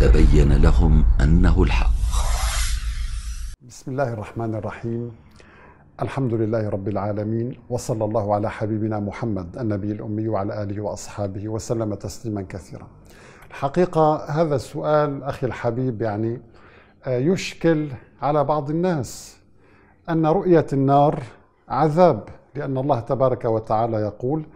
تبين لهم انه الحق. بسم الله الرحمن الرحيم. الحمد لله رب العالمين وصلى الله على حبيبنا محمد النبي الامي وعلى اله واصحابه وسلم تسليما كثيرا. الحقيقه هذا السؤال اخي الحبيب يعني آه، يشكل على بعض الناس ان رؤيه النار عذاب لان الله تبارك وتعالى يقول: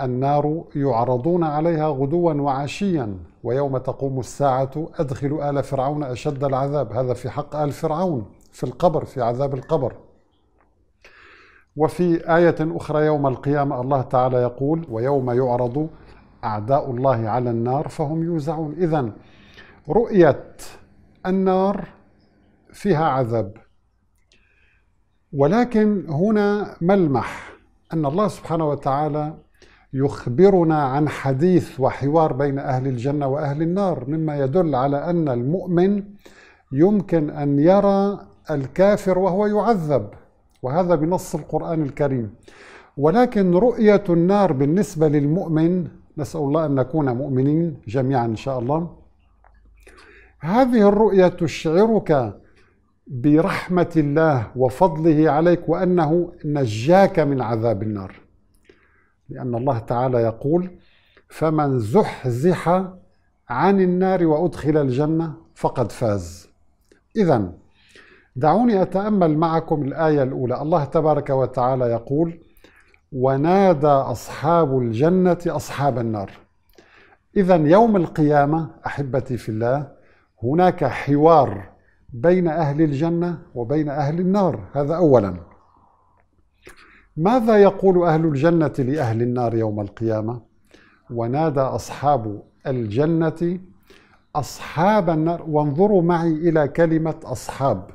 النار يعرضون عليها غدوا وعشيا ويوم تقوم الساعة أدخلوا آل فرعون أشد العذاب هذا في حق آل فرعون في القبر في عذاب القبر وفي آية أخرى يوم القيامة الله تعالى يقول ويوم يعرض أعداء الله على النار فهم يوزعون إذا رؤية النار فيها عذاب ولكن هنا ملمح أن الله سبحانه وتعالى يخبرنا عن حديث وحوار بين أهل الجنة وأهل النار مما يدل على أن المؤمن يمكن أن يرى الكافر وهو يعذب وهذا بنص القرآن الكريم ولكن رؤية النار بالنسبة للمؤمن نسأل الله أن نكون مؤمنين جميعا إن شاء الله هذه الرؤية تشعرك برحمة الله وفضله عليك وأنه نجاك من عذاب النار لأن الله تعالى يقول فمن زحزح عن النار وأدخل الجنة فقد فاز إذا دعوني أتأمل معكم الآية الأولى الله تبارك وتعالى يقول ونادى أصحاب الجنة أصحاب النار إذا يوم القيامة أحبتي في الله هناك حوار بين أهل الجنة وبين أهل النار هذا أولاً ماذا يقول أهل الجنة لأهل النار يوم القيامة؟ ونادى أصحاب الجنة أصحاب النار وانظروا معي إلى كلمة أصحاب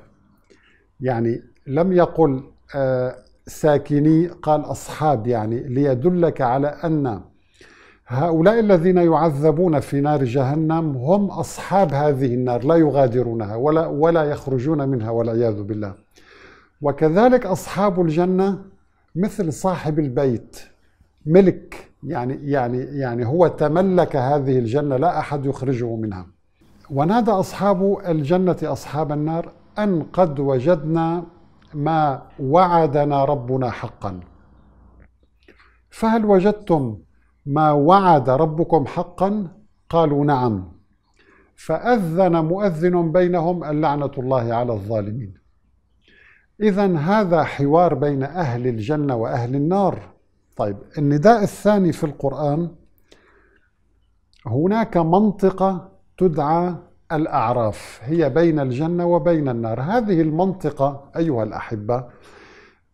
يعني لم يقل آه، ساكني قال أصحاب يعني ليدلك على أن هؤلاء الذين يعذبون في نار جهنم هم أصحاب هذه النار لا يغادرونها ولا, ولا يخرجون منها والعياذ بالله وكذلك أصحاب الجنة مثل صاحب البيت ملك يعني يعني يعني هو تملك هذه الجنه لا احد يخرجه منها ونادى اصحاب الجنه اصحاب النار ان قد وجدنا ما وعدنا ربنا حقا فهل وجدتم ما وعد ربكم حقا قالوا نعم فاذن مؤذن بينهم اللعنه الله على الظالمين إذا هذا حوار بين أهل الجنة وأهل النار طيب النداء الثاني في القرآن هناك منطقة تدعى الأعراف هي بين الجنة وبين النار هذه المنطقة أيها الأحبة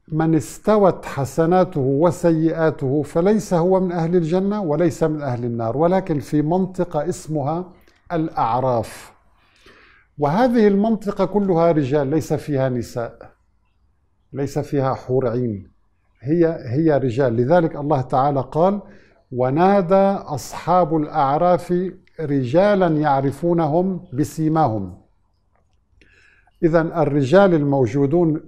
من استوت حسناته وسيئاته فليس هو من أهل الجنة وليس من أهل النار ولكن في منطقة اسمها الأعراف وهذه المنطقة كلها رجال ليس فيها نساء ليس فيها حور عين هي هي رجال لذلك الله تعالى قال ونادى أصحاب الأعراف رجالا يعرفونهم بسيماهم إذا الرجال الموجودون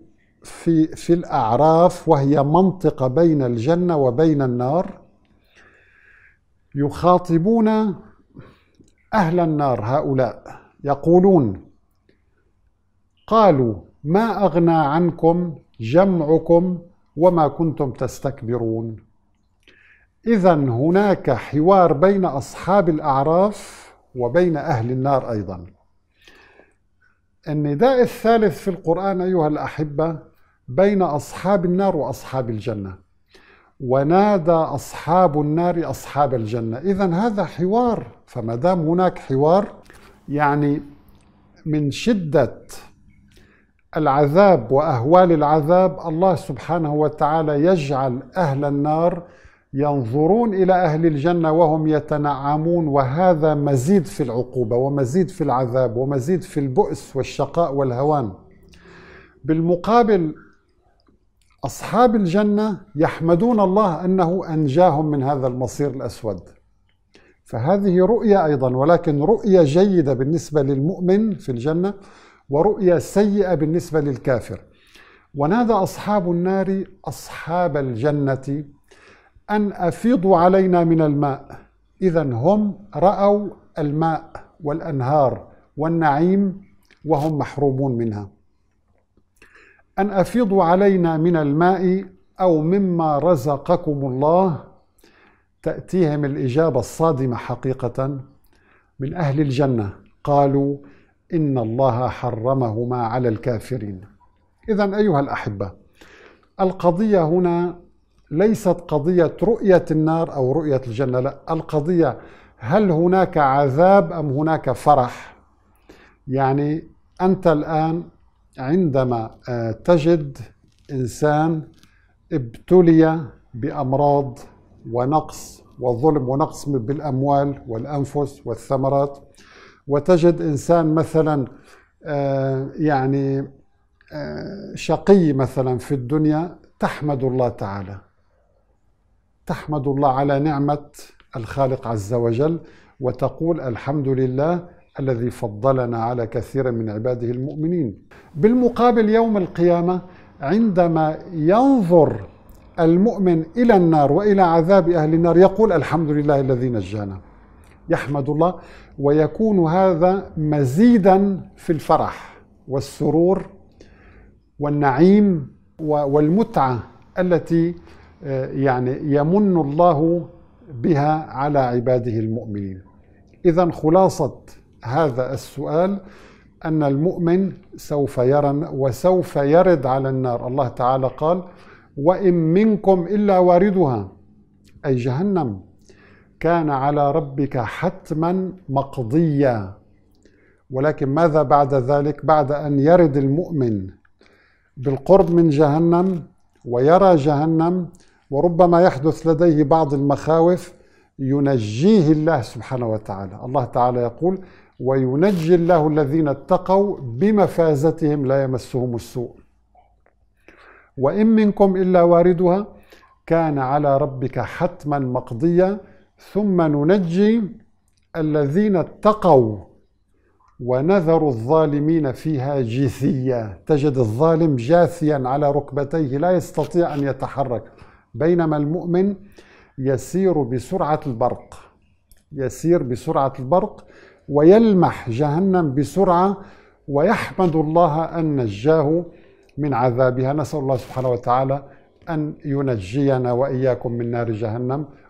في في الأعراف وهي منطقة بين الجنة وبين النار يخاطبون أهل النار هؤلاء يقولون قالوا ما أغنى عنكم جمعكم وما كنتم تستكبرون إذا هناك حوار بين أصحاب الأعراف وبين أهل النار أيضا النداء الثالث في القرآن أيها الأحبة بين أصحاب النار وأصحاب الجنة ونادى أصحاب النار أصحاب الجنة إذا هذا حوار فما دام هناك حوار يعني من شدة العذاب واهوال العذاب الله سبحانه وتعالى يجعل اهل النار ينظرون الى اهل الجنه وهم يتنعمون وهذا مزيد في العقوبه ومزيد في العذاب ومزيد في البؤس والشقاء والهوان بالمقابل اصحاب الجنه يحمدون الله انه انجاهم من هذا المصير الاسود فهذه رؤيه ايضا ولكن رؤيه جيده بالنسبه للمؤمن في الجنه ورؤية سيئة بالنسبة للكافر ونادى أصحاب النار أصحاب الجنة أن أفيضوا علينا من الماء إذا هم رأوا الماء والأنهار والنعيم وهم محرومون منها أن أفيضوا علينا من الماء أو مما رزقكم الله تأتيهم الإجابة الصادمة حقيقة من أهل الجنة قالوا إن الله حرمهما على الكافرين إذا أيها الأحبة القضية هنا ليست قضية رؤية النار أو رؤية الجنة لا القضية هل هناك عذاب أم هناك فرح يعني أنت الآن عندما آه، تجد إنسان ابتلي بأمراض ونقص وظلم ونقص بالأموال والأنفس والثمرات وتجد إنسان مثلا آه، يعني آه، شقي مثلا في الدنيا تحمد الله تعالى تحمد الله على نعمة الخالق عز وجل وتقول الحمد لله الذي فضلنا على كثير من عباده المؤمنين بالمقابل يوم القيامة عندما ينظر المؤمن إلى النار وإلى عذاب أهل النار يقول الحمد لله الذي نجانا يحمد الله ويكون هذا مزيدا في الفرح والسرور والنعيم والمتعه التي آه، يعني يمن الله بها على عباده المؤمنين اذا خلاصه هذا السؤال ان المؤمن سوف يرى وسوف يرد على النار الله تعالى قال وان منكم الا واردها اي جهنم كان على ربك حتما مقضيا ولكن ماذا بعد ذلك بعد ان يرد المؤمن بالقرب من جهنم ويرى جهنم وربما يحدث لديه بعض المخاوف ينجيه الله سبحانه وتعالى الله تعالى يقول وينجي الله الذين اتقوا بمفازتهم لا يمسهم السوء وان منكم الا واردها كان على ربك حتما مقضيا ثم ننجي الذين اتقوا ونذر الظالمين فيها جثيا تجد الظالم جاثيا على ركبتيه لا يستطيع أن يتحرك بينما المؤمن يسير بسرعة البرق يسير بسرعة البرق ويلمح جهنم بسرعة ويحمد الله أن نجاه من عذابها نسأل الله سبحانه وتعالى أن ينجينا وإياكم من نار جهنم